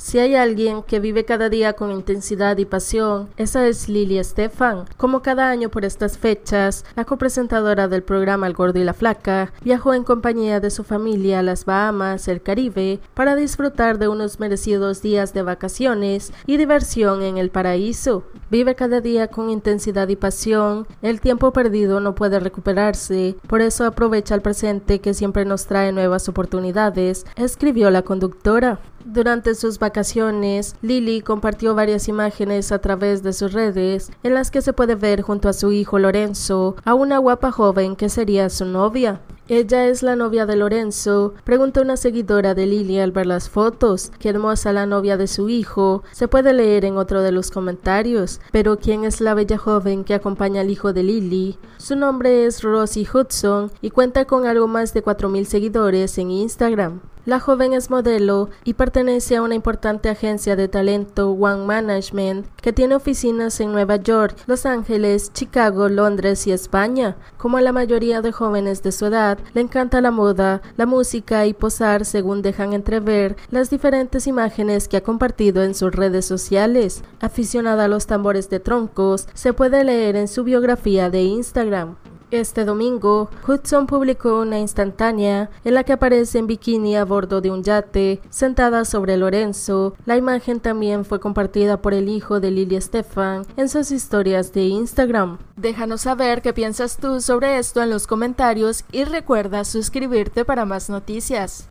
Si hay alguien que vive cada día con intensidad y pasión, esa es Lili Estefan. Como cada año por estas fechas, la copresentadora del programa El Gordo y la Flaca viajó en compañía de su familia a las Bahamas, el Caribe, para disfrutar de unos merecidos días de vacaciones y diversión en el paraíso. Vive cada día con intensidad y pasión. El tiempo perdido no puede recuperarse. Por eso aprovecha el presente que siempre nos trae nuevas oportunidades, escribió la conductora. Durante sus vacaciones, Lily compartió varias imágenes a través de sus redes en las que se puede ver junto a su hijo Lorenzo a una guapa joven que sería su novia. Ella es la novia de Lorenzo, preguntó una seguidora de Lily al ver las fotos. Qué hermosa la novia de su hijo. Se puede leer en otro de los comentarios. Pero ¿quién es la bella joven que acompaña al hijo de Lily? Su nombre es Rosie Hudson y cuenta con algo más de 4.000 seguidores en Instagram. La joven es modelo y pertenece a una importante agencia de talento, One Management, que tiene oficinas en Nueva York, Los Ángeles, Chicago, Londres y España. Como la mayoría de jóvenes de su edad, le encanta la moda, la música y posar según dejan entrever las diferentes imágenes que ha compartido en sus redes sociales. Aficionada a los tambores de troncos, se puede leer en su biografía de Instagram. Este domingo, Hudson publicó una instantánea en la que aparece en bikini a bordo de un yate, sentada sobre Lorenzo. La imagen también fue compartida por el hijo de Lily Stefan en sus historias de Instagram. Déjanos saber qué piensas tú sobre esto en los comentarios y recuerda suscribirte para más noticias.